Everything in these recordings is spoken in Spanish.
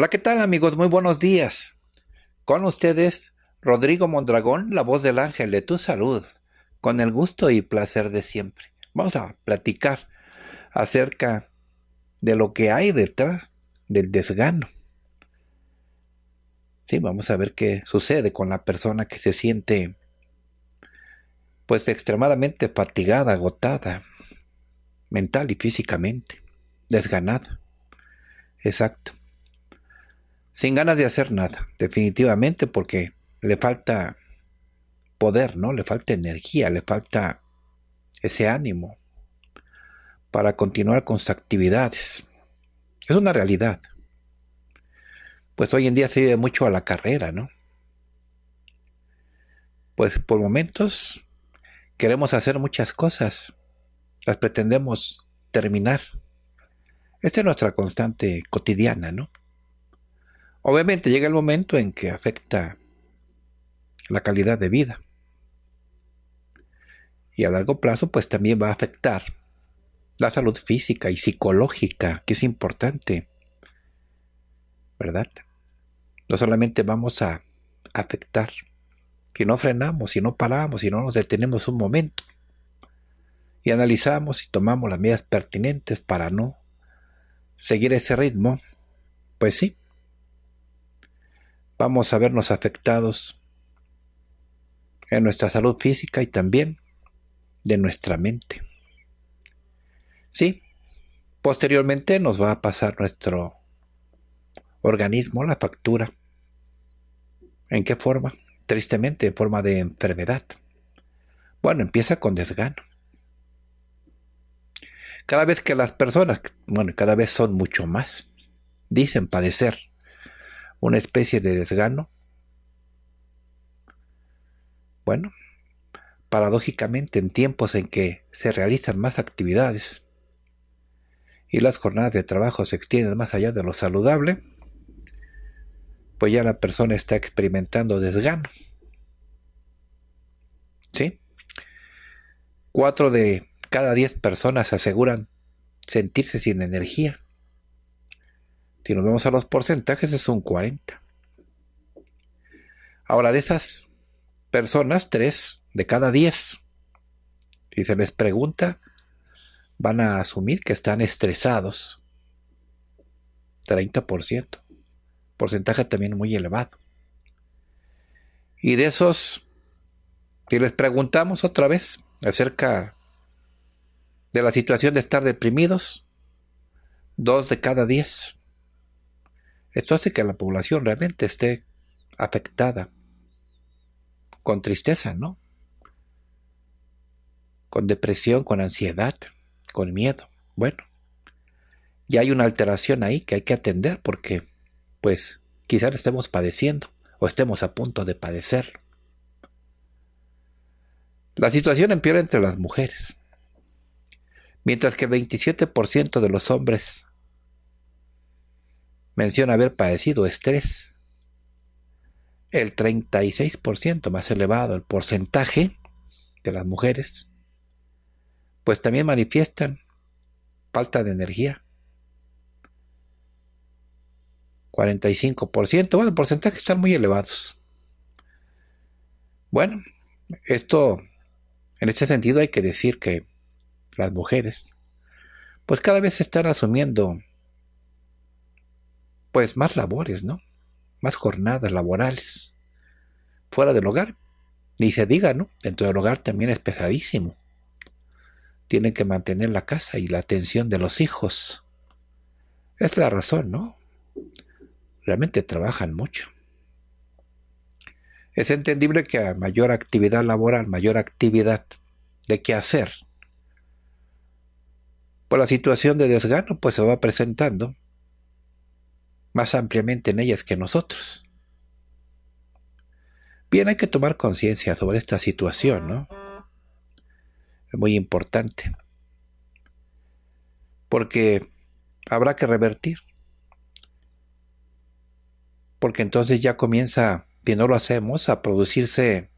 Hola, ¿qué tal amigos? Muy buenos días. Con ustedes, Rodrigo Mondragón, la voz del ángel de tu salud, con el gusto y placer de siempre. Vamos a platicar acerca de lo que hay detrás del desgano. Sí, vamos a ver qué sucede con la persona que se siente pues extremadamente fatigada, agotada, mental y físicamente, desganada. Exacto sin ganas de hacer nada, definitivamente, porque le falta poder, ¿no? Le falta energía, le falta ese ánimo para continuar con sus actividades. Es una realidad. Pues hoy en día se vive mucho a la carrera, ¿no? Pues por momentos queremos hacer muchas cosas, las pretendemos terminar. Esta es nuestra constante cotidiana, ¿no? Obviamente llega el momento en que afecta la calidad de vida. Y a largo plazo pues también va a afectar la salud física y psicológica, que es importante. ¿Verdad? No solamente vamos a afectar si no frenamos, si no paramos, si no nos detenemos un momento y analizamos y tomamos las medidas pertinentes para no seguir ese ritmo, pues sí, vamos a vernos afectados en nuestra salud física y también de nuestra mente. Sí, posteriormente nos va a pasar nuestro organismo la factura. ¿En qué forma? Tristemente, en forma de enfermedad. Bueno, empieza con desgano. Cada vez que las personas, bueno, cada vez son mucho más, dicen padecer una especie de desgano? Bueno, paradójicamente en tiempos en que se realizan más actividades y las jornadas de trabajo se extienden más allá de lo saludable, pues ya la persona está experimentando desgano. ¿Sí? Cuatro de cada diez personas aseguran sentirse sin energía. Si nos vemos a los porcentajes, es un 40. Ahora, de esas personas, 3 de cada 10, si se les pregunta, van a asumir que están estresados. 30%. Porcentaje también muy elevado. Y de esos, si les preguntamos otra vez acerca de la situación de estar deprimidos, 2 de cada 10 esto hace que la población realmente esté afectada, con tristeza, ¿no? Con depresión, con ansiedad, con miedo. Bueno, ya hay una alteración ahí que hay que atender porque, pues, quizás estemos padeciendo o estemos a punto de padecer. La situación empeora entre las mujeres. Mientras que el 27% de los hombres menciona haber padecido estrés. El 36% más elevado el porcentaje de las mujeres, pues también manifiestan falta de energía. 45%, bueno, porcentajes están muy elevados. Bueno, esto, en este sentido hay que decir que las mujeres, pues cada vez están asumiendo pues más labores, ¿no? Más jornadas laborales fuera del hogar. Ni se diga, ¿no? Dentro del hogar también es pesadísimo. Tienen que mantener la casa y la atención de los hijos. Es la razón, ¿no? Realmente trabajan mucho. Es entendible que a mayor actividad laboral, mayor actividad de qué hacer, por pues, la situación de desgano, pues se va presentando más ampliamente en ellas que nosotros. Bien, hay que tomar conciencia sobre esta situación, ¿no? Es muy importante. Porque habrá que revertir. Porque entonces ya comienza, si no lo hacemos, a producirse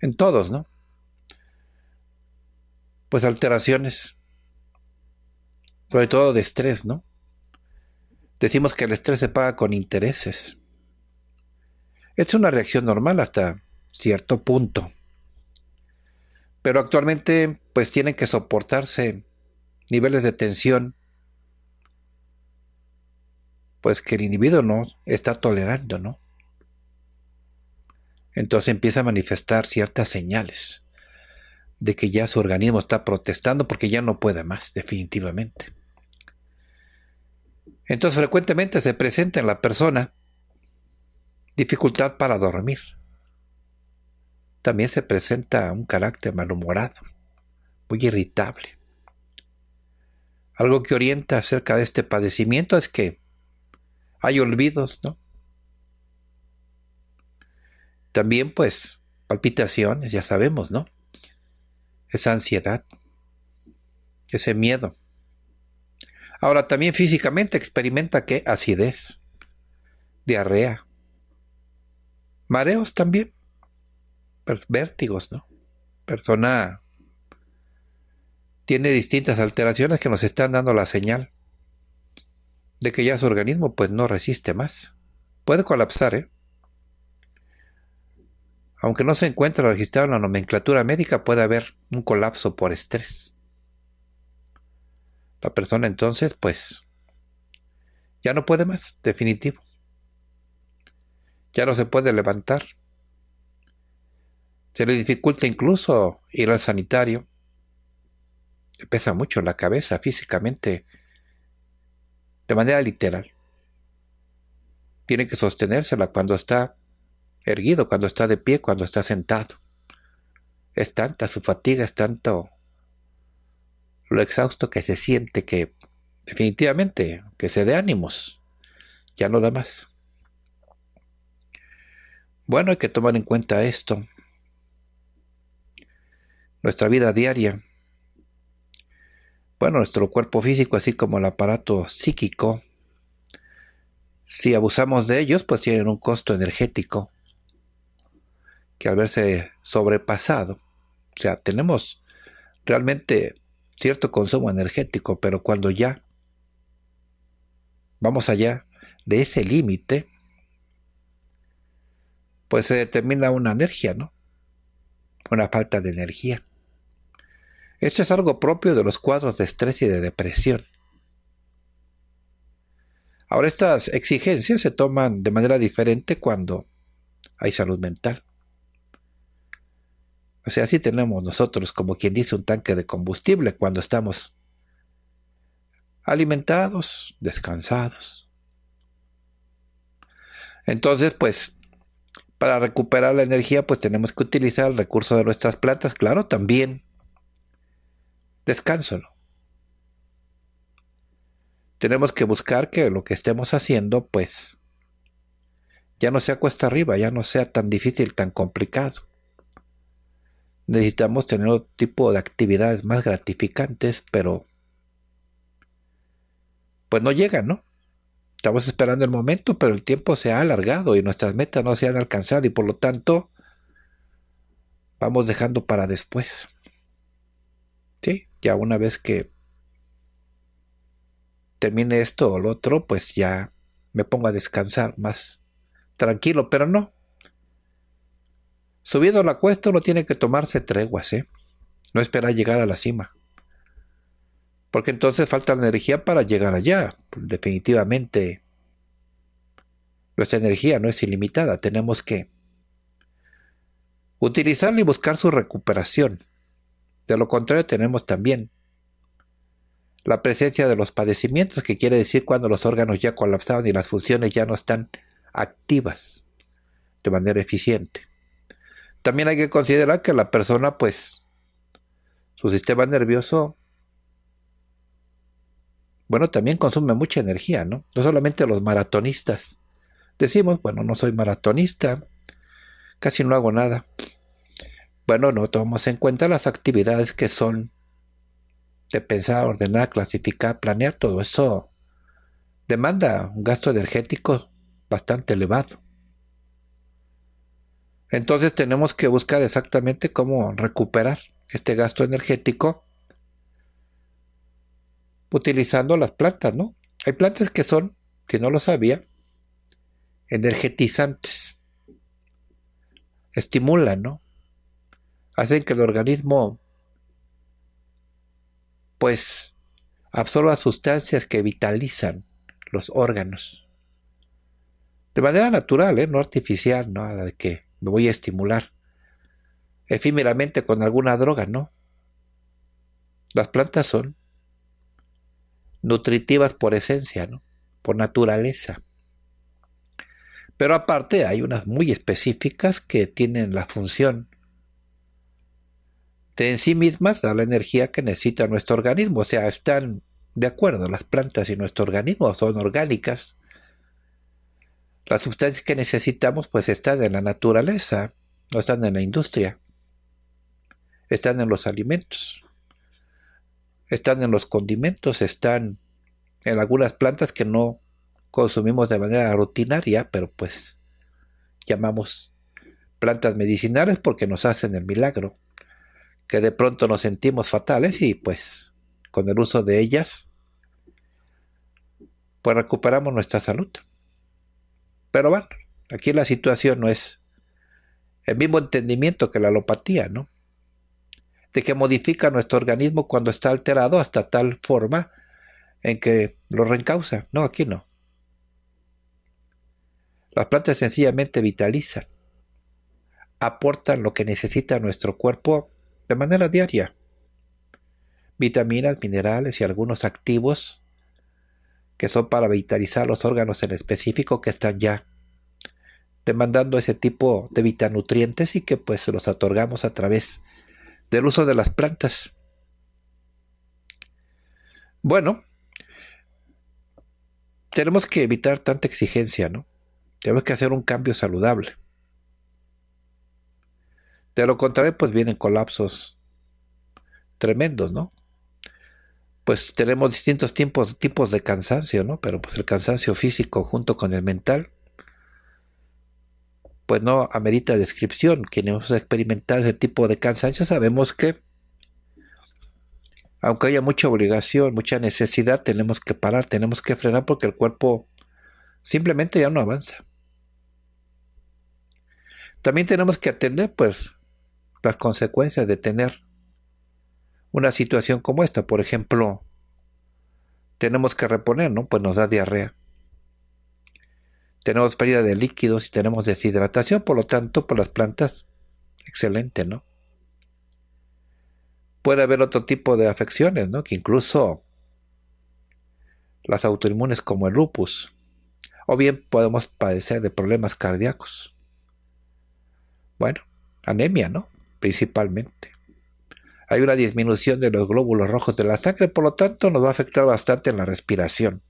en todos, ¿no? Pues alteraciones, sobre todo de estrés, ¿no? Decimos que el estrés se paga con intereses. Es una reacción normal hasta cierto punto. Pero actualmente pues tienen que soportarse niveles de tensión pues que el individuo no está tolerando, ¿no? Entonces empieza a manifestar ciertas señales de que ya su organismo está protestando porque ya no puede más, definitivamente. Entonces frecuentemente se presenta en la persona dificultad para dormir. También se presenta un carácter malhumorado, muy irritable. Algo que orienta acerca de este padecimiento es que hay olvidos, ¿no? También pues palpitaciones, ya sabemos, ¿no? Esa ansiedad, ese miedo. Ahora también físicamente experimenta que acidez, diarrea, mareos también, vértigos, ¿no? Persona tiene distintas alteraciones que nos están dando la señal de que ya su organismo pues no resiste más. Puede colapsar, ¿eh? Aunque no se encuentra registrado en la nomenclatura médica, puede haber un colapso por estrés. La persona entonces, pues, ya no puede más, definitivo. Ya no se puede levantar. Se le dificulta incluso ir al sanitario. Le pesa mucho la cabeza físicamente, de manera literal. Tiene que la cuando está erguido, cuando está de pie, cuando está sentado. Es tanta su fatiga, es tanto lo exhausto que se siente que definitivamente que se dé ánimos, ya no da más. Bueno, hay que tomar en cuenta esto. Nuestra vida diaria. Bueno, nuestro cuerpo físico, así como el aparato psíquico, si abusamos de ellos, pues tienen un costo energético que al verse sobrepasado, o sea, tenemos realmente cierto consumo energético, pero cuando ya vamos allá de ese límite, pues se determina una energía, ¿no? Una falta de energía. Esto es algo propio de los cuadros de estrés y de depresión. Ahora estas exigencias se toman de manera diferente cuando hay salud mental. O sea, así tenemos nosotros, como quien dice, un tanque de combustible cuando estamos alimentados, descansados. Entonces, pues, para recuperar la energía, pues tenemos que utilizar el recurso de nuestras plantas, claro, también. Descánsalo. Tenemos que buscar que lo que estemos haciendo, pues, ya no sea cuesta arriba, ya no sea tan difícil, tan complicado. Necesitamos tener otro tipo de actividades más gratificantes, pero pues no llegan, ¿no? Estamos esperando el momento, pero el tiempo se ha alargado y nuestras metas no se han alcanzado y por lo tanto vamos dejando para después. Sí, ya una vez que termine esto o lo otro, pues ya me pongo a descansar más tranquilo, pero no, Subiendo la cuesta uno tiene que tomarse treguas, ¿eh? No esperar llegar a la cima. Porque entonces falta la energía para llegar allá. Definitivamente, nuestra energía no es ilimitada. Tenemos que utilizarla y buscar su recuperación. De lo contrario, tenemos también la presencia de los padecimientos, que quiere decir cuando los órganos ya colapsaron y las funciones ya no están activas de manera eficiente. También hay que considerar que la persona, pues, su sistema nervioso, bueno, también consume mucha energía, ¿no? No solamente los maratonistas. Decimos, bueno, no soy maratonista, casi no hago nada. Bueno, no tomamos en cuenta las actividades que son de pensar, ordenar, clasificar, planear, todo eso demanda un gasto energético bastante elevado. Entonces tenemos que buscar exactamente cómo recuperar este gasto energético utilizando las plantas, ¿no? Hay plantas que son, que no lo sabía, energetizantes. Estimulan, ¿no? Hacen que el organismo pues absorba sustancias que vitalizan los órganos. De manera natural, ¿eh? no artificial, nada ¿no? de que me voy a estimular efímeramente con alguna droga, no. Las plantas son nutritivas por esencia, ¿no? por naturaleza. Pero aparte hay unas muy específicas que tienen la función de en sí mismas dar la energía que necesita nuestro organismo. O sea, están de acuerdo, las plantas y nuestro organismo son orgánicas, las sustancias que necesitamos pues están en la naturaleza, no están en la industria, están en los alimentos, están en los condimentos, están en algunas plantas que no consumimos de manera rutinaria, pero pues llamamos plantas medicinales porque nos hacen el milagro, que de pronto nos sentimos fatales y pues con el uso de ellas, pues recuperamos nuestra salud. Pero bueno, aquí la situación no es el mismo entendimiento que la alopatía, ¿no? De que modifica nuestro organismo cuando está alterado hasta tal forma en que lo reencausa. No, aquí no. Las plantas sencillamente vitalizan, aportan lo que necesita nuestro cuerpo de manera diaria. Vitaminas, minerales y algunos activos que son para vitalizar los órganos en específico que están ya demandando ese tipo de vitanutrientes y que pues los otorgamos a través del uso de las plantas. Bueno, tenemos que evitar tanta exigencia, ¿no? Tenemos que hacer un cambio saludable. De lo contrario, pues vienen colapsos tremendos, ¿no? pues tenemos distintos tipos de cansancio, ¿no? Pero pues el cansancio físico junto con el mental, pues no amerita descripción. Quienes hemos experimentado ese tipo de cansancio sabemos que, aunque haya mucha obligación, mucha necesidad, tenemos que parar, tenemos que frenar porque el cuerpo simplemente ya no avanza. También tenemos que atender, pues, las consecuencias de tener una situación como esta. Por ejemplo, tenemos que reponer, ¿no? Pues nos da diarrea. Tenemos pérdida de líquidos y tenemos deshidratación, por lo tanto, por pues las plantas, excelente, ¿no? Puede haber otro tipo de afecciones, ¿no? Que incluso las autoinmunes como el lupus. O bien podemos padecer de problemas cardíacos. Bueno, anemia, ¿no? Principalmente hay una disminución de los glóbulos rojos de la sangre, por lo tanto nos va a afectar bastante en la respiración.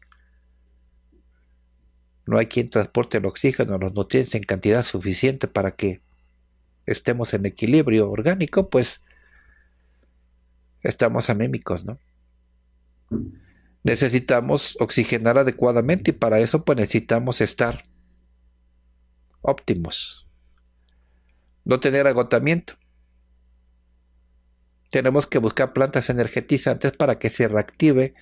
No hay quien transporte el oxígeno, los nutrientes en cantidad suficiente para que estemos en equilibrio orgánico, pues estamos anémicos, ¿no? Necesitamos oxigenar adecuadamente y para eso pues necesitamos estar óptimos. No tener agotamiento. Tenemos que buscar plantas energetizantes para que se reactive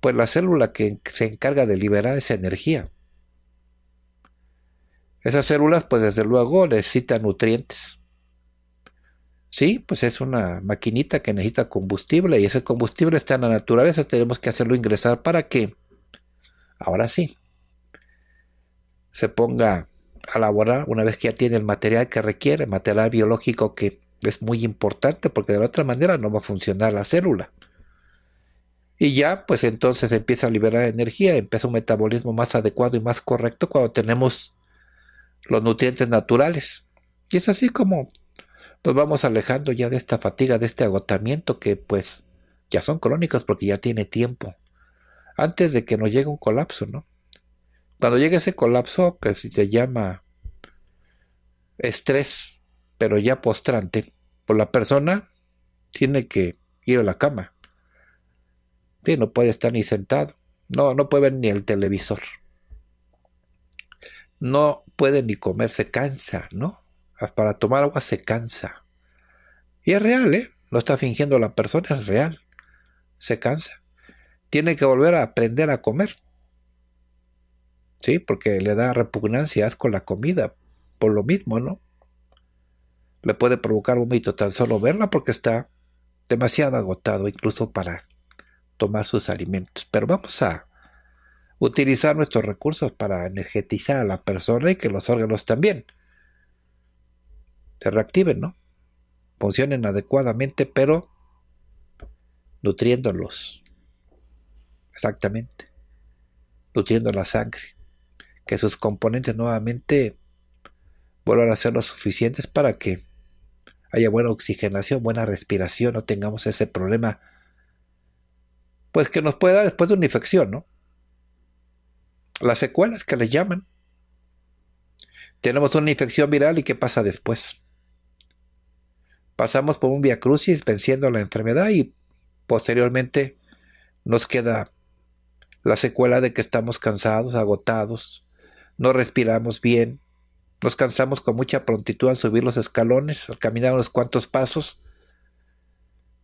pues la célula que se encarga de liberar esa energía. Esas células pues desde luego necesitan nutrientes. Sí, pues es una maquinita que necesita combustible y ese combustible está en la naturaleza, tenemos que hacerlo ingresar para que ahora sí se ponga a laborar una vez que ya tiene el material que requiere, material biológico que es muy importante porque de la otra manera no va a funcionar la célula. Y ya, pues entonces empieza a liberar energía, empieza un metabolismo más adecuado y más correcto cuando tenemos los nutrientes naturales. Y es así como nos vamos alejando ya de esta fatiga, de este agotamiento que pues ya son crónicos porque ya tiene tiempo. Antes de que nos llegue un colapso, ¿no? Cuando llegue ese colapso, que se llama estrés, pero ya postrante, pues la persona tiene que ir a la cama. no puede estar ni sentado. No, no puede ver ni el televisor. No puede ni comer, se cansa, ¿no? Ah, para tomar agua se cansa. Y es real, ¿eh? No está fingiendo la persona, es real. Se cansa. Tiene que volver a aprender a comer. ¿Sí? Porque le da repugnancia, con la comida. Por lo mismo, ¿no? Le puede provocar vómito tan solo verla porque está demasiado agotado incluso para tomar sus alimentos. Pero vamos a utilizar nuestros recursos para energetizar a la persona y que los órganos también se reactiven, ¿no? Funcionen adecuadamente, pero nutriéndolos. Exactamente. Nutriendo la sangre. Que sus componentes nuevamente vuelvan a ser lo suficientes para que haya buena oxigenación, buena respiración, no tengamos ese problema, pues que nos pueda después de una infección, ¿no? Las secuelas que le llaman. Tenemos una infección viral y ¿qué pasa después? Pasamos por un via crucis venciendo la enfermedad y posteriormente nos queda la secuela de que estamos cansados, agotados, no respiramos bien, nos cansamos con mucha prontitud al subir los escalones, al caminar unos cuantos pasos.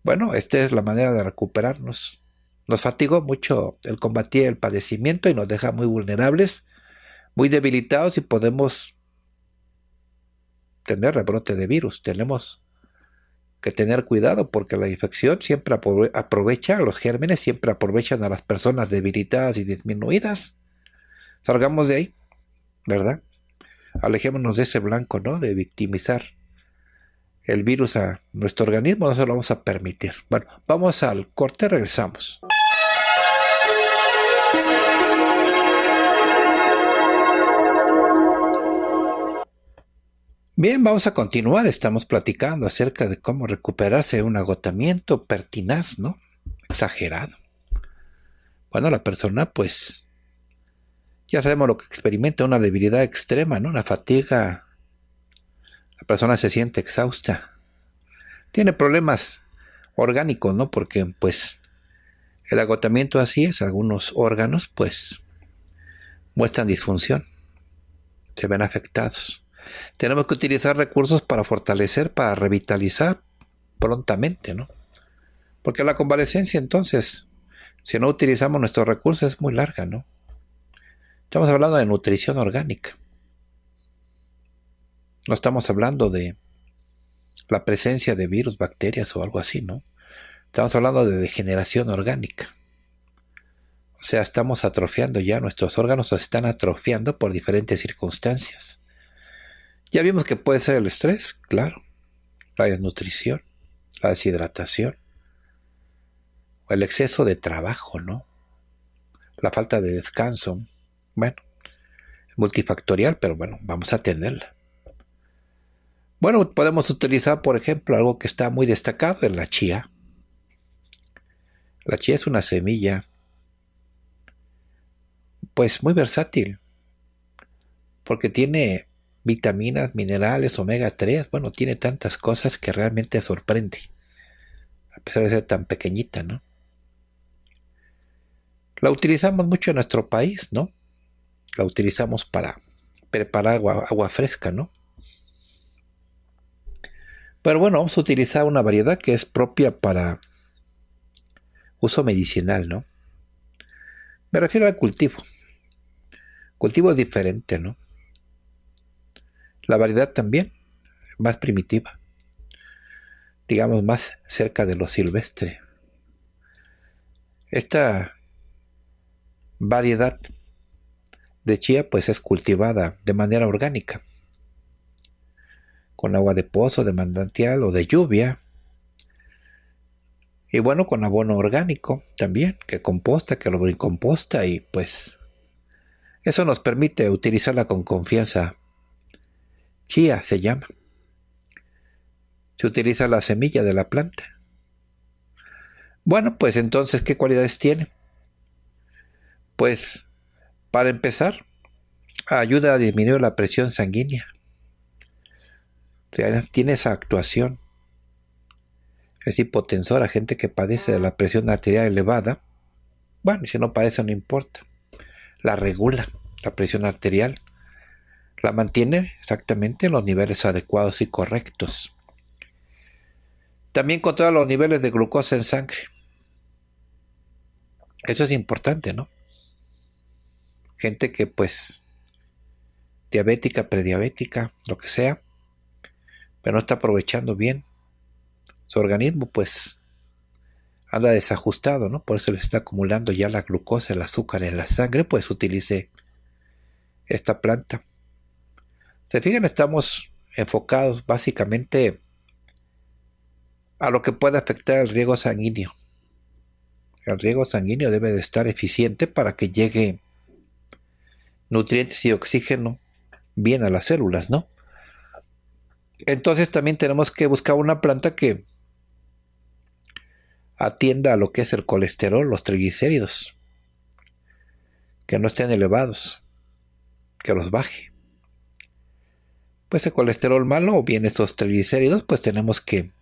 Bueno, esta es la manera de recuperarnos. Nos fatigó mucho el combatir el padecimiento y nos deja muy vulnerables, muy debilitados y podemos tener rebrote de virus. Tenemos que tener cuidado porque la infección siempre aprovecha, los gérmenes siempre aprovechan a las personas debilitadas y disminuidas. Salgamos de ahí, ¿verdad? alejémonos de ese blanco, ¿no? De victimizar el virus a nuestro organismo, no se lo vamos a permitir. Bueno, vamos al corte, regresamos. Bien, vamos a continuar. Estamos platicando acerca de cómo recuperarse de un agotamiento pertinaz, ¿no? Exagerado. Bueno, la persona pues ya sabemos lo que experimenta, una debilidad extrema, ¿no? La fatiga. La persona se siente exhausta. Tiene problemas orgánicos, ¿no? Porque pues el agotamiento así es, algunos órganos pues muestran disfunción, se ven afectados. Tenemos que utilizar recursos para fortalecer, para revitalizar prontamente, ¿no? Porque la convalecencia entonces, si no utilizamos nuestros recursos es muy larga, ¿no? Estamos hablando de nutrición orgánica. No estamos hablando de la presencia de virus, bacterias o algo así, ¿no? Estamos hablando de degeneración orgánica. O sea, estamos atrofiando ya, nuestros órganos se están atrofiando por diferentes circunstancias. Ya vimos que puede ser el estrés, claro, la desnutrición, la deshidratación, o el exceso de trabajo, ¿no? La falta de descanso, bueno, multifactorial, pero bueno, vamos a tenerla. Bueno, podemos utilizar, por ejemplo, algo que está muy destacado en la chía. La chía es una semilla, pues muy versátil, porque tiene vitaminas, minerales, omega 3, bueno, tiene tantas cosas que realmente sorprende, a pesar de ser tan pequeñita, ¿no? La utilizamos mucho en nuestro país, ¿no? la utilizamos para preparar agua, agua fresca, ¿no? Pero bueno, vamos a utilizar una variedad que es propia para uso medicinal, ¿no? Me refiero al cultivo. Cultivo diferente, ¿no? La variedad también, más primitiva. Digamos, más cerca de lo silvestre. Esta variedad de chía pues es cultivada de manera orgánica, con agua de pozo, de mandantial o de lluvia. Y bueno, con abono orgánico también, que composta, que lo composta y pues eso nos permite utilizarla con confianza. Chía se llama. Se utiliza la semilla de la planta. Bueno, pues entonces, ¿qué cualidades tiene? Pues para empezar, ayuda a disminuir la presión sanguínea. Tiene esa actuación. Es hipotensor a gente que padece de la presión arterial elevada. Bueno, si no padece no importa. La regula, la presión arterial. La mantiene exactamente en los niveles adecuados y correctos. También controla los niveles de glucosa en sangre. Eso es importante, ¿no? gente que pues diabética, prediabética, lo que sea, pero no está aprovechando bien su organismo, pues anda desajustado, ¿no? Por eso le está acumulando ya la glucosa, el azúcar en la sangre, pues utilice esta planta. Se fijan, estamos enfocados básicamente a lo que puede afectar el riego sanguíneo. El riego sanguíneo debe de estar eficiente para que llegue nutrientes y oxígeno bien a las células, ¿no? Entonces también tenemos que buscar una planta que atienda a lo que es el colesterol, los triglicéridos, que no estén elevados, que los baje. Pues el colesterol malo o bien esos triglicéridos, pues tenemos que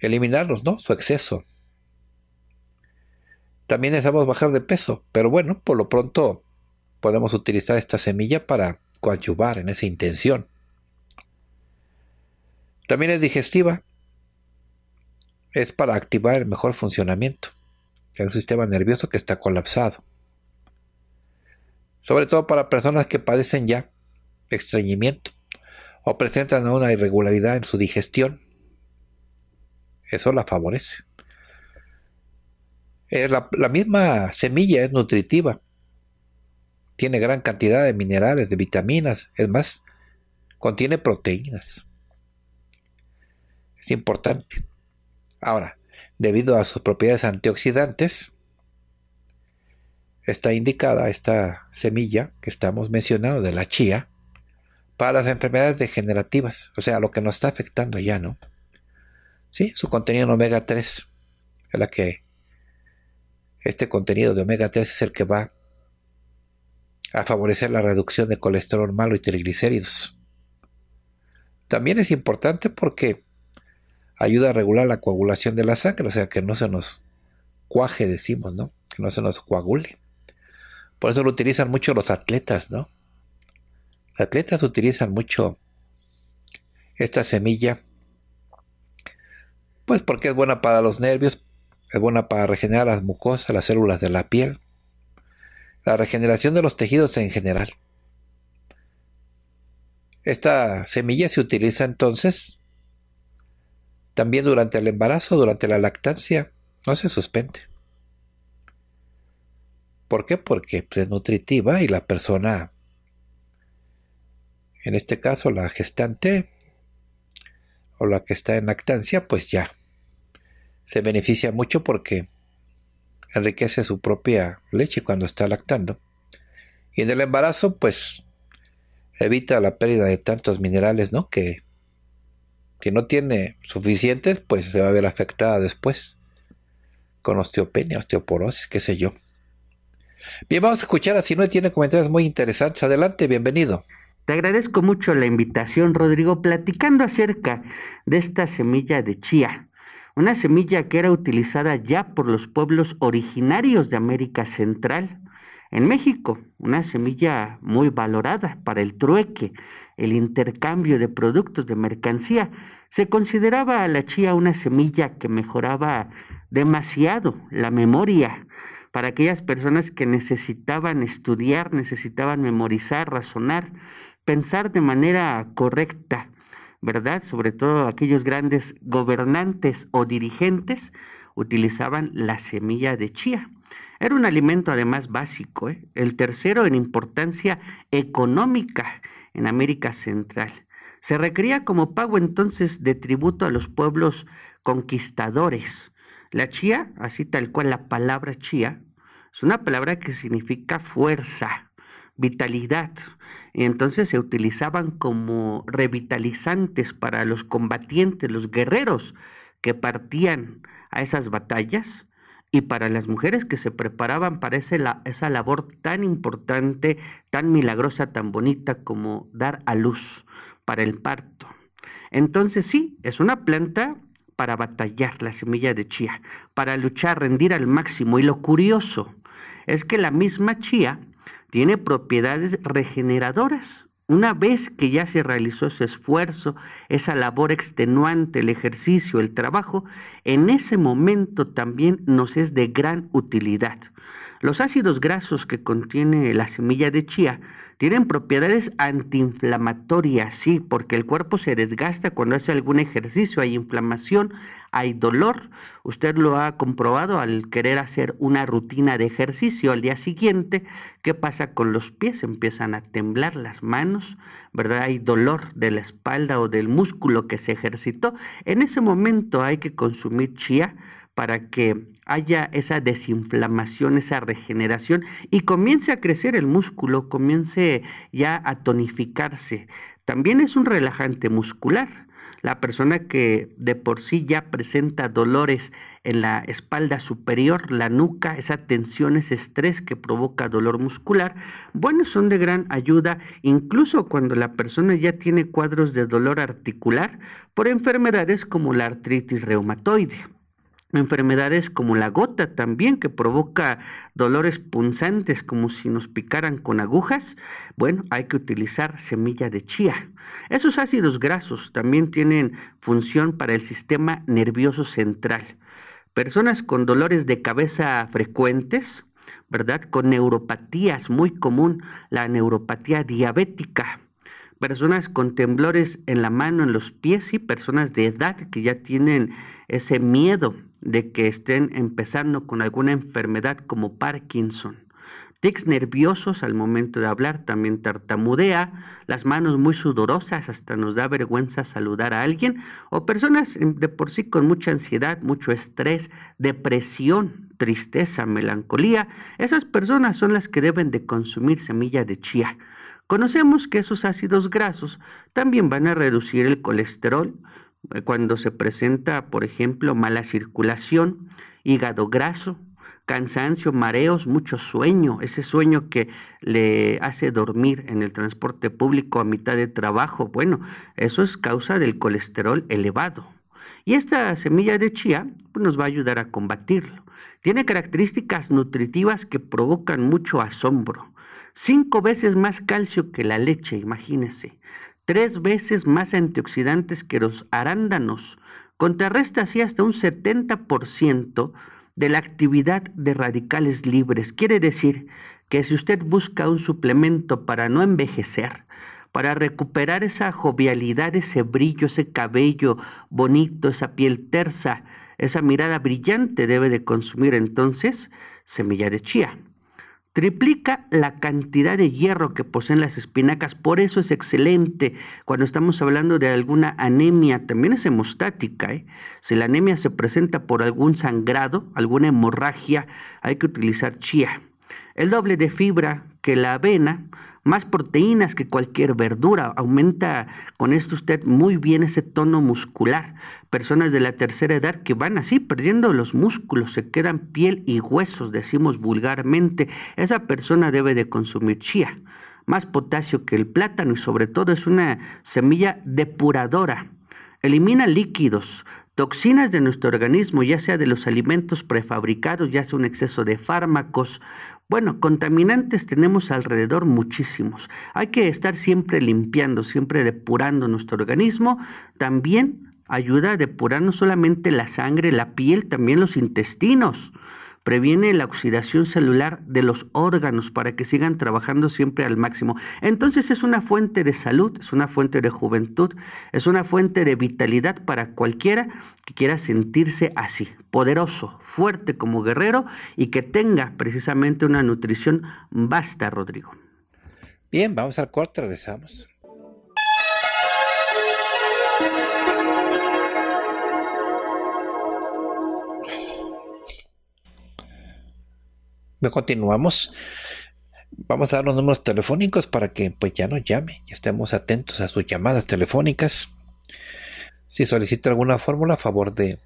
eliminarlos, ¿no? Su exceso. También necesitamos bajar de peso, pero bueno, por lo pronto podemos utilizar esta semilla para coadyuvar en esa intención. También es digestiva. Es para activar el mejor funcionamiento del sistema nervioso que está colapsado. Sobre todo para personas que padecen ya estreñimiento o presentan una irregularidad en su digestión. Eso la favorece. Eh, la, la misma semilla es nutritiva, tiene gran cantidad de minerales, de vitaminas, es más, contiene proteínas. Es importante. Ahora, debido a sus propiedades antioxidantes, está indicada esta semilla que estamos mencionando de la chía para las enfermedades degenerativas, o sea, lo que nos está afectando ya, ¿no? Sí, su contenido en omega 3 es la que este contenido de omega 3 es el que va a favorecer la reducción de colesterol malo y triglicéridos. También es importante porque ayuda a regular la coagulación de la sangre, o sea, que no se nos cuaje, decimos, ¿no? Que no se nos coagule. Por eso lo utilizan mucho los atletas, ¿no? Los atletas utilizan mucho esta semilla, pues porque es buena para los nervios, es buena para regenerar las mucosas, las células de la piel, la regeneración de los tejidos en general. Esta semilla se utiliza entonces también durante el embarazo, durante la lactancia, no se suspende. ¿Por qué? Porque pues, es nutritiva y la persona, en este caso la gestante o la que está en lactancia, pues ya se beneficia mucho porque enriquece su propia leche cuando está lactando. Y en el embarazo, pues, evita la pérdida de tantos minerales, ¿no? Que si no tiene suficientes, pues se va a ver afectada después con osteopenia, osteoporosis, qué sé yo. Bien, vamos a escuchar a no tiene comentarios muy interesantes. Adelante, bienvenido. Te agradezco mucho la invitación, Rodrigo, platicando acerca de esta semilla de chía una semilla que era utilizada ya por los pueblos originarios de América Central. En México, una semilla muy valorada para el trueque, el intercambio de productos de mercancía, se consideraba a la chía una semilla que mejoraba demasiado la memoria para aquellas personas que necesitaban estudiar, necesitaban memorizar, razonar, pensar de manera correcta. ¿verdad? Sobre todo aquellos grandes gobernantes o dirigentes utilizaban la semilla de chía. Era un alimento además básico, ¿eh? el tercero en importancia económica en América Central. Se requería como pago entonces de tributo a los pueblos conquistadores. La chía, así tal cual la palabra chía, es una palabra que significa fuerza, vitalidad, y entonces se utilizaban como revitalizantes para los combatientes, los guerreros que partían a esas batallas y para las mujeres que se preparaban para esa labor tan importante, tan milagrosa, tan bonita como dar a luz para el parto. Entonces sí, es una planta para batallar la semilla de chía, para luchar, rendir al máximo. Y lo curioso es que la misma chía tiene propiedades regeneradoras. Una vez que ya se realizó ese esfuerzo, esa labor extenuante, el ejercicio, el trabajo, en ese momento también nos es de gran utilidad. Los ácidos grasos que contiene la semilla de chía tienen propiedades antiinflamatorias, sí, porque el cuerpo se desgasta cuando hace algún ejercicio, hay inflamación, hay dolor. Usted lo ha comprobado al querer hacer una rutina de ejercicio al día siguiente. ¿Qué pasa con los pies? Empiezan a temblar las manos, ¿verdad? Hay dolor de la espalda o del músculo que se ejercitó. En ese momento hay que consumir chía para que haya esa desinflamación, esa regeneración y comience a crecer el músculo, comience ya a tonificarse. También es un relajante muscular. La persona que de por sí ya presenta dolores en la espalda superior, la nuca, esa tensión, ese estrés que provoca dolor muscular, bueno, son de gran ayuda incluso cuando la persona ya tiene cuadros de dolor articular por enfermedades como la artritis reumatoide enfermedades como la gota también, que provoca dolores punzantes como si nos picaran con agujas, bueno, hay que utilizar semilla de chía. Esos ácidos grasos también tienen función para el sistema nervioso central. Personas con dolores de cabeza frecuentes, ¿verdad? Con neuropatías, muy común la neuropatía diabética personas con temblores en la mano, en los pies y personas de edad que ya tienen ese miedo de que estén empezando con alguna enfermedad como Parkinson. Tics nerviosos al momento de hablar, también tartamudea, las manos muy sudorosas, hasta nos da vergüenza saludar a alguien, o personas em, de por sí con mucha ansiedad, mucho estrés, depresión, tristeza, melancolía. Esas personas son las que deben de consumir semilla de chía. Conocemos que esos ácidos grasos también van a reducir el colesterol, eh, cuando se presenta, por ejemplo, mala circulación, hígado graso, cansancio, mareos, mucho sueño, ese sueño que le hace dormir en el transporte público a mitad de trabajo, bueno, eso es causa del colesterol elevado. Y esta semilla de chía pues, nos va a ayudar a combatirlo. Tiene características nutritivas que provocan mucho asombro. Cinco veces más calcio que la leche, imagínense tres veces más antioxidantes que los arándanos. Contrarresta así hasta un 70% de la actividad de radicales libres. Quiere decir que si usted busca un suplemento para no envejecer, para recuperar esa jovialidad, ese brillo, ese cabello bonito, esa piel tersa, esa mirada brillante, debe de consumir entonces semilla de chía triplica la cantidad de hierro que poseen las espinacas, por eso es excelente cuando estamos hablando de alguna anemia, también es hemostática, ¿eh? si la anemia se presenta por algún sangrado, alguna hemorragia, hay que utilizar chía. El doble de fibra que la avena, más proteínas que cualquier verdura. Aumenta con esto usted muy bien ese tono muscular. Personas de la tercera edad que van así perdiendo los músculos, se quedan piel y huesos, decimos vulgarmente. Esa persona debe de consumir chía, más potasio que el plátano y sobre todo es una semilla depuradora. Elimina líquidos, toxinas de nuestro organismo, ya sea de los alimentos prefabricados, ya sea un exceso de fármacos, bueno, contaminantes tenemos alrededor muchísimos. Hay que estar siempre limpiando, siempre depurando nuestro organismo. También ayuda a depurar no solamente la sangre, la piel, también los intestinos previene la oxidación celular de los órganos para que sigan trabajando siempre al máximo. Entonces es una fuente de salud, es una fuente de juventud, es una fuente de vitalidad para cualquiera que quiera sentirse así, poderoso, fuerte como guerrero y que tenga precisamente una nutrición basta, Rodrigo. Bien, vamos al corte, regresamos. continuamos. Vamos a dar los números telefónicos para que pues ya nos llame y estemos atentos a sus llamadas telefónicas. Si solicita alguna fórmula, a favor de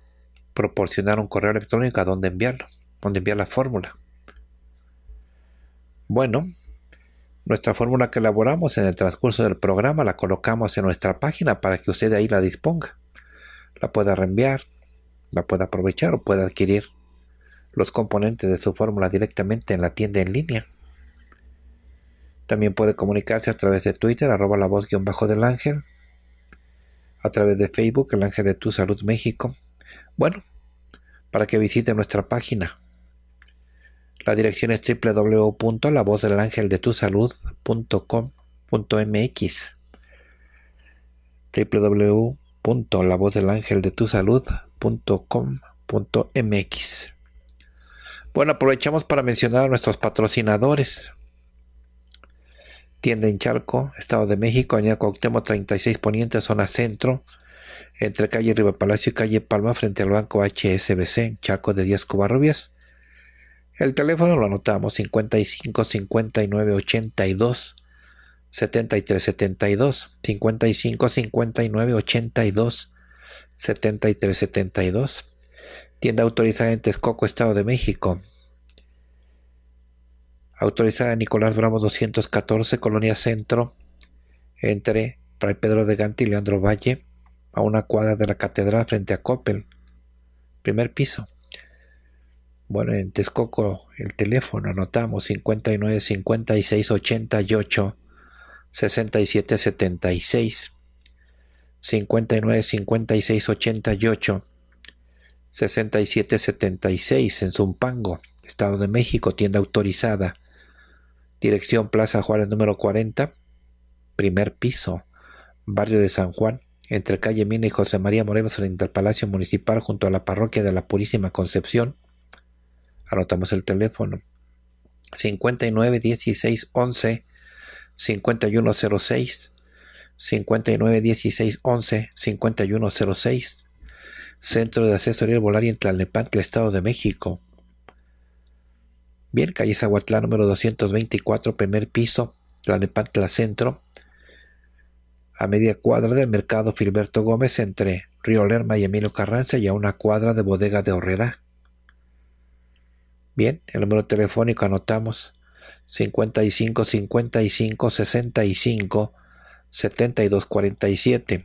proporcionar un correo electrónico a donde enviarlo, donde enviar la fórmula. Bueno, nuestra fórmula que elaboramos en el transcurso del programa la colocamos en nuestra página para que usted ahí la disponga. La pueda reenviar, la pueda aprovechar o pueda adquirir los componentes de su fórmula directamente en la tienda en línea. También puede comunicarse a través de Twitter, arroba la voz guión bajo del ángel, a través de Facebook, el ángel de tu salud México. Bueno, para que visite nuestra página. La dirección es www.lavozdelangeldetusalud.com.mx www.lavozdelangeldetusalud.com.mx bueno, aprovechamos para mencionar a nuestros patrocinadores. Tienda en Charco, Estado de México, Avenida Octemo, 36 Poniente, zona centro, entre calle Riva Palacio y calle Palma, frente al banco HSBC, Charco de Díaz Covarrubias. El teléfono lo anotamos 55 59 82 73 72 55 59 82 73 72 Tienda autorizada en Texcoco, Estado de México. Autorizada Nicolás Bravo 214, Colonia Centro, entre Fray Pedro de Gante y Leandro Valle, a una cuadra de la catedral frente a Coppel. Primer piso. Bueno, en Texcoco el teléfono anotamos 59 56 88 67 76 59 56 88 6776 en Zumpango, Estado de México, tienda autorizada. Dirección Plaza Juárez número 40, primer piso, barrio de San Juan, entre calle Mina y José María Morelos en al Palacio Municipal junto a la parroquia de la Purísima Concepción. Anotamos el teléfono. 59 16 11 5106 59 16 11 5106 Centro de Asesoría Herbolaria en Tlalnepantla, Estado de México. Bien, calle Zahuatlán número 224, primer piso, Tlalnepantla Centro, a media cuadra del mercado Filberto Gómez entre Río Lerma y Emilio Carranza y a una cuadra de bodega de Horrera. Bien, el número telefónico anotamos 55 55 65 72 47.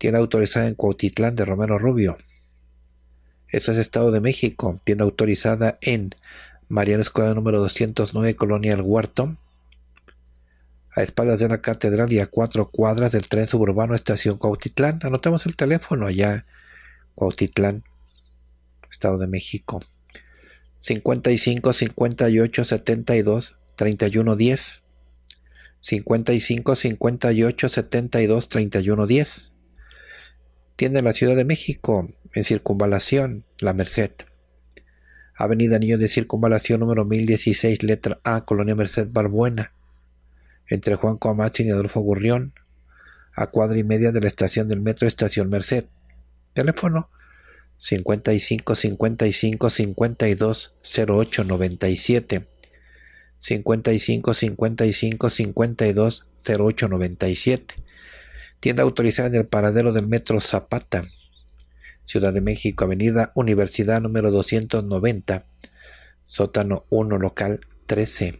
tienda autorizada en Cuautitlán de Romero Rubio. Eso es Estado de México, tienda autorizada en Mariana Escuela número 209, Colonia El Huerto, a espaldas de una catedral y a cuatro cuadras del tren suburbano Estación Cuautitlán. Anotamos el teléfono allá, Cuautitlán, Estado de México. 55 58 72 31 10 55 58 72 31 10 tiene la Ciudad de México en Circunvalación, La Merced. Avenida Niño de Circunvalación número 1016, letra A, Colonia Merced Barbuena, entre Juan Coamazzi y Adolfo Gurrión, a cuadra y media de la estación del metro Estación Merced. Teléfono 55 55 52 08 97 55 55 52 08 97 tienda autorizada en el paradero del Metro Zapata, Ciudad de México, Avenida Universidad número 290, sótano 1, local 13,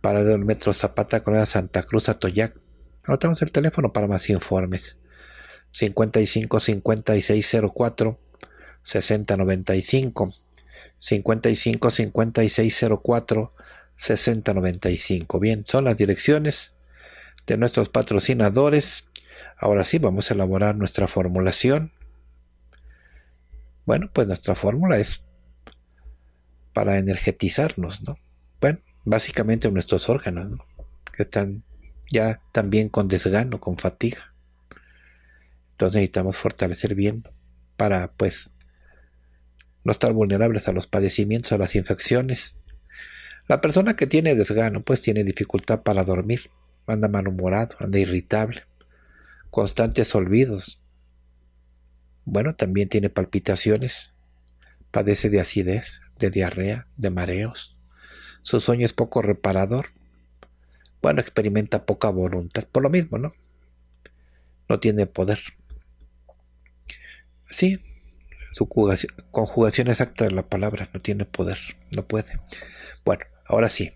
paradero del Metro Zapata, Corona Santa Cruz, Atoyac. Anotamos el teléfono para más informes. 55 5604 6095 55 5604 6095. Bien, son las direcciones de nuestros patrocinadores Ahora sí, vamos a elaborar nuestra formulación. Bueno, pues nuestra fórmula es para energetizarnos, ¿no? Bueno, básicamente nuestros órganos, ¿no? Que están ya también con desgano, con fatiga. Entonces necesitamos fortalecer bien para, pues, no estar vulnerables a los padecimientos, a las infecciones. La persona que tiene desgano, pues tiene dificultad para dormir, anda malhumorado, anda irritable constantes olvidos. Bueno, también tiene palpitaciones, padece de acidez, de diarrea, de mareos. Su sueño es poco reparador. Bueno, experimenta poca voluntad, por lo mismo, ¿no? No tiene poder. Sí, su conjugación exacta de la palabra, no tiene poder, no puede. Bueno, ahora sí,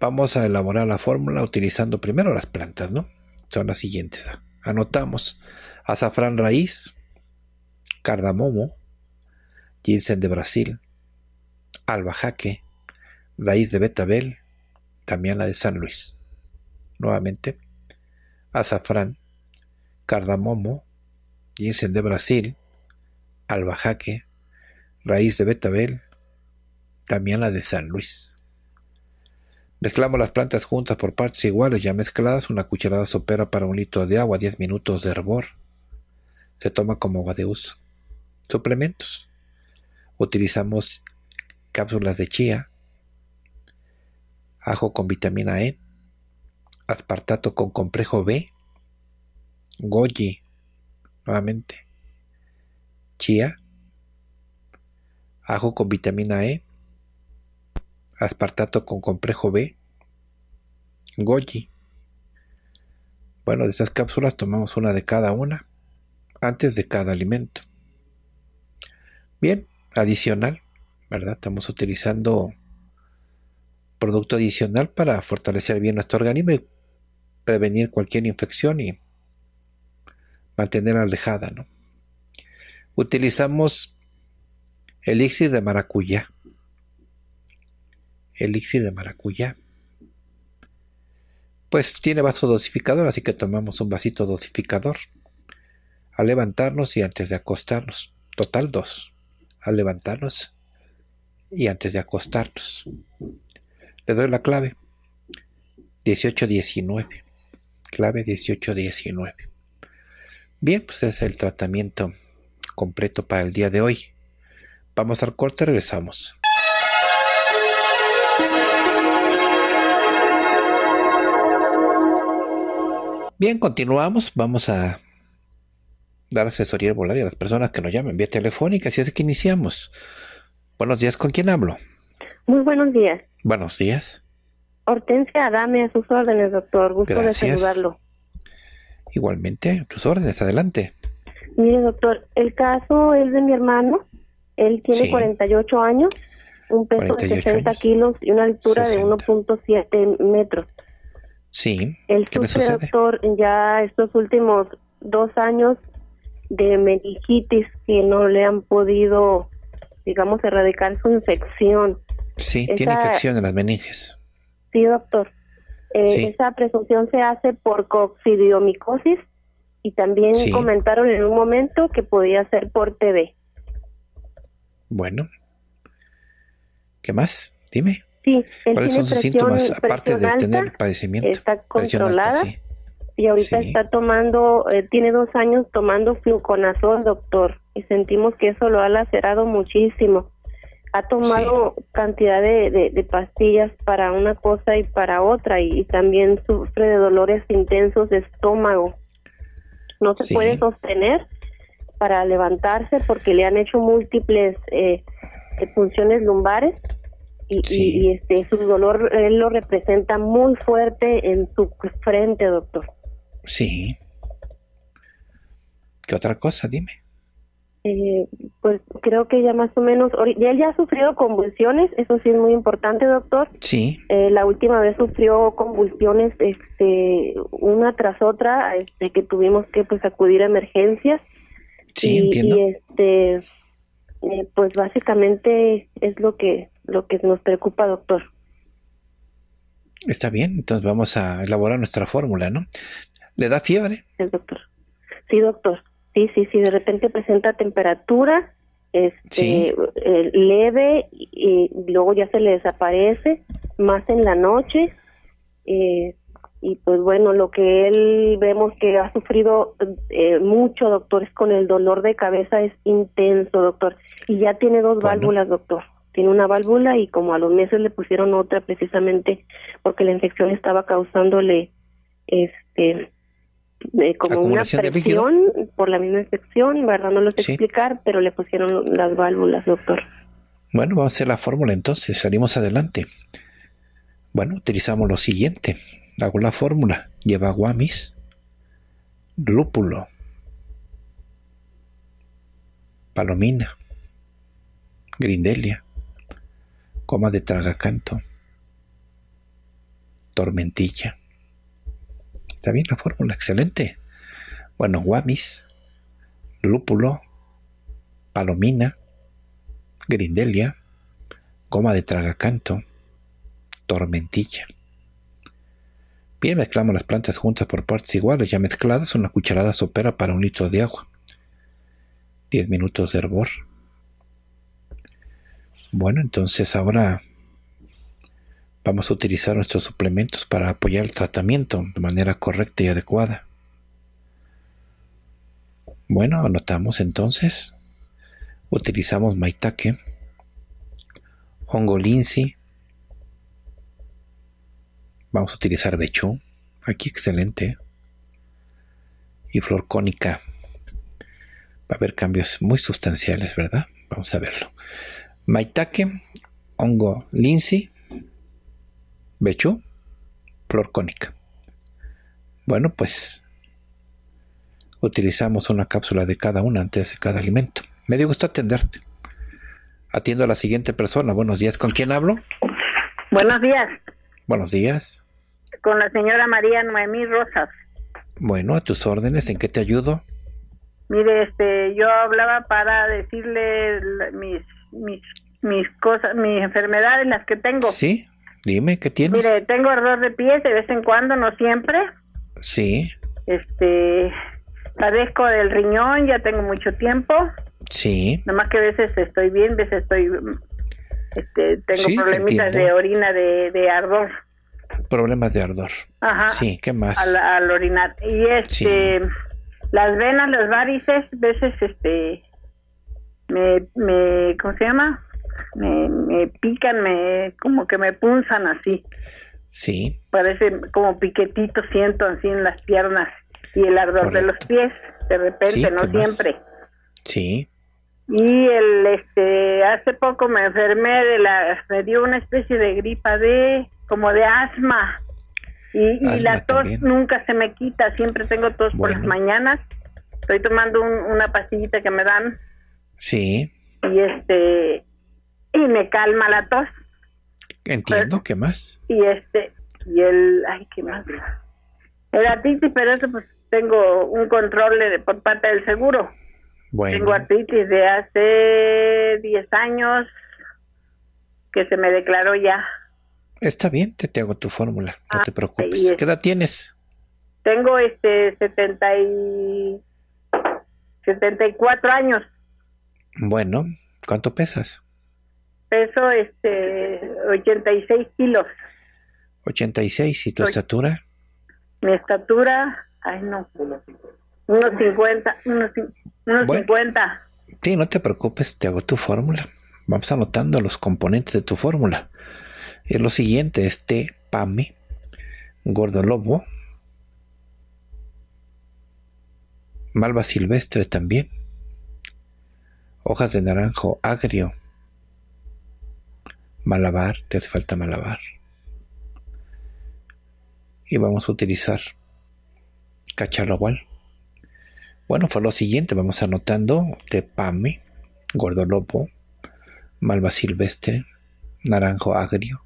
vamos a elaborar la fórmula utilizando primero las plantas, ¿no? Son las siguientes. Anotamos azafrán raíz, cardamomo, ginseng de Brasil, albahaque raíz de betabel, también la de San Luis. Nuevamente, azafrán, cardamomo, ginseng de Brasil, albajaque, raíz de betabel, también la de San Luis. Mezclamos las plantas juntas por partes iguales, ya mezcladas, una cucharada sopera para un litro de agua, 10 minutos de hervor. Se toma como agua de uso. Suplementos. Utilizamos cápsulas de chía, ajo con vitamina E, aspartato con complejo B, goji, nuevamente, chía, ajo con vitamina E, aspartato con complejo B, Goji. Bueno, de estas cápsulas tomamos una de cada una antes de cada alimento. Bien, adicional, ¿verdad? Estamos utilizando producto adicional para fortalecer bien nuestro organismo y prevenir cualquier infección y mantener alejada, ¿no? Utilizamos elixir de maracuyá elixir de maracuyá. Pues tiene vaso dosificador, así que tomamos un vasito dosificador. Al levantarnos y antes de acostarnos. Total dos. Al levantarnos y antes de acostarnos. Le doy la clave. 1819. Clave 1819. Bien, pues es el tratamiento completo para el día de hoy. Vamos al corte, regresamos. Bien, continuamos. Vamos a dar asesoría volar a las personas que nos llamen vía telefónica. Así es que iniciamos. Buenos días, ¿con quién hablo? Muy buenos días. Buenos días. Hortensia dame a sus órdenes, doctor. Gusto de saludarlo. Igualmente, tus órdenes, adelante. Mire, doctor, el caso es de mi hermano. Él tiene 48 años un peso de 60 kilos y una altura de 1.7 metros. Sí. El doctor, ya estos últimos dos años de meningitis que no le han podido, digamos, erradicar su infección. Sí, tiene infección en las meninges. Sí, doctor. Eh, esa presunción se hace por coxidiomicosis y también comentaron en un momento que podía ser por TB. Bueno, ¿Qué más? Dime. Sí, ¿Cuáles son sus síntomas aparte de tener padecimiento? Está controlada y ahorita está tomando, eh, tiene dos años tomando fluconazol, doctor, y sentimos que eso lo ha lacerado muchísimo. Ha tomado cantidad de, pastillas para una cosa y para otra, y, también sufre de dolores intensos de estómago. No se puede sostener para levantarse porque le han hecho múltiples funciones eh, eh, lumbares y, este, su dolor él lo representa muy fuerte en su frente, doctor. Sí. ¿Qué otra cosa? Dime. Eh, pues creo que ya más o menos, él ya ha sufrido convulsiones, eso sí es muy importante, doctor. Sí. Eh, la última vez sufrió convulsiones, este, una tras otra, este, que tuvimos que pues acudir a emergencias. Sí, entiendo. Y este, eh, pues básicamente es lo que lo que nos preocupa, doctor. Está bien, entonces vamos a elaborar nuestra fórmula, ¿no? ¿Le da fiebre? El doctor. Sí, doctor. Sí, sí, sí, de repente presenta temperatura este, eh, leve y, luego ya se le desaparece, más en la noche. Eh, y pues bueno, lo que él vemos que ha sufrido eh, mucho, doctor, es con el dolor de cabeza, es intenso, doctor. Y ya tiene dos válvulas, doctor tiene una válvula y como a los meses le pusieron otra precisamente porque la infección estaba causándole este eh, como una presión por la misma infección, ¿verdad? No lo sé explicar, pero le pusieron las válvulas, doctor. Bueno, vamos a hacer la fórmula entonces, salimos adelante. Bueno, utilizamos lo siguiente. Hago la fórmula. Lleva guamis, lúpulo, palomina, grindelia, coma de tragacanto, tormentilla. Está bien la fórmula, excelente. Bueno, guamis, lúpulo, palomina, grindelia, goma de tragacanto, tormentilla. Bien, mezclamos las plantas juntas por partes iguales, ya mezcladas, una cucharada sopera para un litro de agua. 10 minutos de hervor. Bueno, entonces ahora vamos a utilizar nuestros suplementos para apoyar el tratamiento de manera correcta y adecuada. Bueno, anotamos entonces. Utilizamos maitake, hongo linsi. Vamos a utilizar bechú. Aquí excelente. Y flor cónica. Va a haber cambios muy sustanciales, ¿verdad? Vamos a verlo maitake, hongo linsi, bechú, flor cónica. Bueno, pues utilizamos una cápsula de cada una antes de cada alimento. Me dio gusto atenderte. Atiendo a la siguiente persona. Buenos días. ¿Con quién hablo? Buenos días. Buenos días. Con la señora María Noemí Rosas. Bueno, a tus órdenes. ¿En qué te ayudo? Mire, este, yo hablaba para decirle mis, mis mis cosas, mis enfermedades, las que tengo. Sí, dime, ¿qué tienes? Mire, tengo ardor de pies de vez en cuando, no siempre. Sí. Este, padezco del riñón, ya tengo mucho tiempo. Sí. más que a veces estoy bien, a veces estoy, este, tengo problemitas de orina, de, ardor. Problemas de ardor. Ajá. Sí, ¿qué más? Al, orinar. Y este, las venas, los varices, a veces, este, me, me, ¿cómo se llama? me, pican, me como que me punzan así. Sí. Parece como piquetito siento así en las piernas y el ardor de los pies, de repente, no siempre. Sí. Y el este hace poco me enfermé de la me dio una especie de gripa de como de asma. Y, la tos nunca se me quita, siempre tengo tos por las mañanas. Estoy tomando una pastillita que me dan. Sí. Y este y me calma la tos. Entiendo, pues, ¿qué más? Y este, y el, ay, ¿qué más? El artritis, pero eso pues tengo un control por parte del seguro. Bueno. Tengo artritis de hace 10 años que se me declaró ya. Está bien, te, te hago tu fórmula, no ah, te preocupes. ¿Qué edad tienes? Tengo este 70 74 años. Bueno, ¿cuánto pesas? Peso este, 86 kilos. 86, ¿y tu estatura? Mi estatura, ay no, unos 50, unos, Sí, no te preocupes, te hago tu fórmula. Vamos anotando los componentes de tu fórmula. Es lo siguiente, este pame gordo lobo, malva silvestre también, hojas de naranjo agrio, malabar, te hace falta malabar. Y vamos a utilizar igual Bueno, fue lo siguiente, vamos anotando tepame, gordolopo, malva silvestre, naranjo agrio,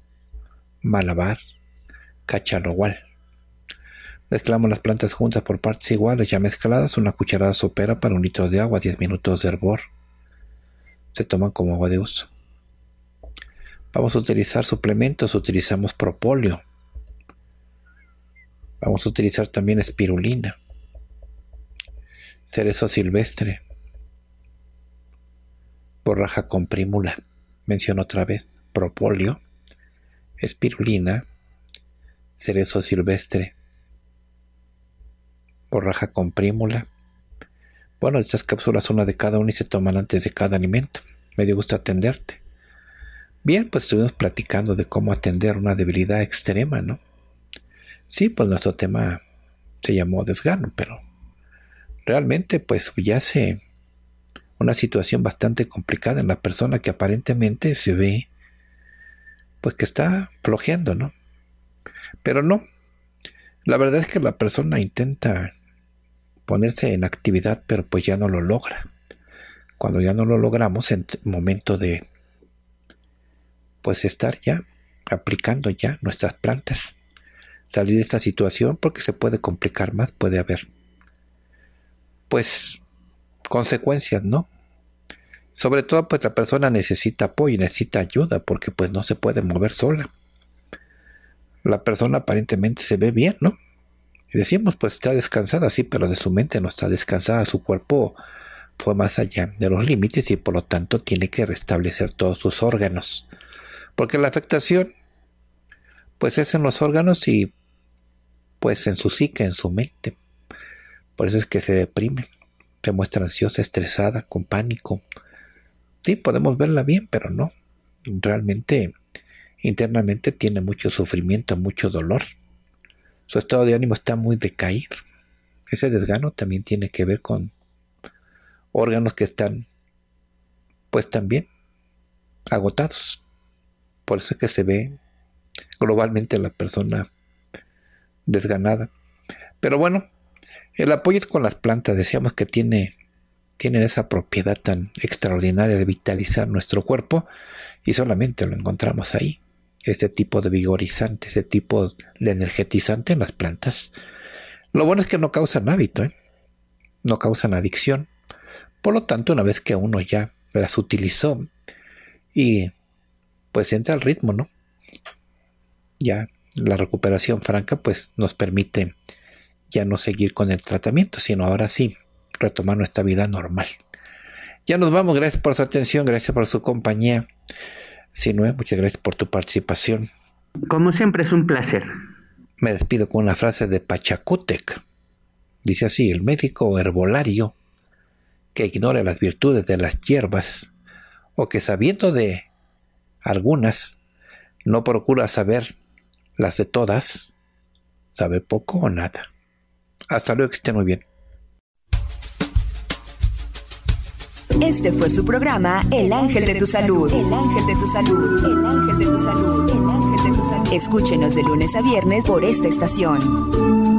malabar, cacharrahual. Mezclamos las plantas juntas por partes iguales ya mezcladas, una cucharada sopera para un litro de agua, 10 minutos de hervor. Se toman como agua de uso. Vamos a utilizar suplementos, utilizamos propóleo. Vamos a utilizar también espirulina, cerezo silvestre, borraja con prímula, menciono otra vez, propóleo, espirulina, cerezo silvestre, borraja con prímula. Bueno, estas cápsulas una de cada una y se toman antes de cada alimento. Me dio gusto atenderte. Bien, pues estuvimos platicando de cómo atender una debilidad extrema, ¿no? Sí, pues nuestro tema se llamó desgano, pero realmente pues yace una situación bastante complicada en la persona que aparentemente se ve pues que está flojeando, ¿no? Pero no, la verdad es que la persona intenta ponerse en actividad, pero pues ya no lo logra. Cuando ya no lo logramos, en momento de pues estar ya aplicando ya nuestras plantas. Salir de esta situación porque se puede complicar más, puede haber pues consecuencias, ¿no? Sobre todo pues la persona necesita apoyo, necesita ayuda porque pues no se puede mover sola. La persona aparentemente se ve bien, ¿no? Y decimos pues está descansada, sí, pero de su mente no está descansada, su cuerpo fue más allá de los límites y por lo tanto tiene que restablecer todos sus órganos. Porque la afectación, pues es en los órganos y pues en su psique, en su mente. Por eso es que se deprime, se muestra ansiosa, estresada, con pánico. Sí, podemos verla bien, pero no. Realmente, internamente tiene mucho sufrimiento, mucho dolor. Su estado de ánimo está muy decaído. Ese desgano también tiene que ver con órganos que están, pues también, agotados. Por eso es que se ve globalmente la persona desganada. Pero bueno, el apoyo es con las plantas. Decíamos que tiene, tienen esa propiedad tan extraordinaria de vitalizar nuestro cuerpo y solamente lo encontramos ahí. ese tipo de vigorizante, ese tipo de energetizante en las plantas. Lo bueno es que no causan hábito, ¿eh? no causan adicción. Por lo tanto, una vez que uno ya las utilizó y pues entra al ritmo, ¿no? Ya la recuperación franca pues nos permite ya no seguir con el tratamiento, sino ahora sí retomar nuestra vida normal. Ya nos vamos, gracias por su atención, gracias por su compañía. Sinue, muchas gracias por tu participación. Como siempre es un placer. Me despido con una frase de Pachacútec. Dice así, el médico herbolario que ignore las virtudes de las hierbas o que sabiendo de algunas, no procura saber las de todas, sabe poco o nada. Hasta luego, que estén muy bien. Este fue su programa El Ángel de tu Salud. El Ángel de tu Salud. El Ángel de tu Salud. El Ángel de tu Salud. Escúchenos de lunes a viernes por esta estación.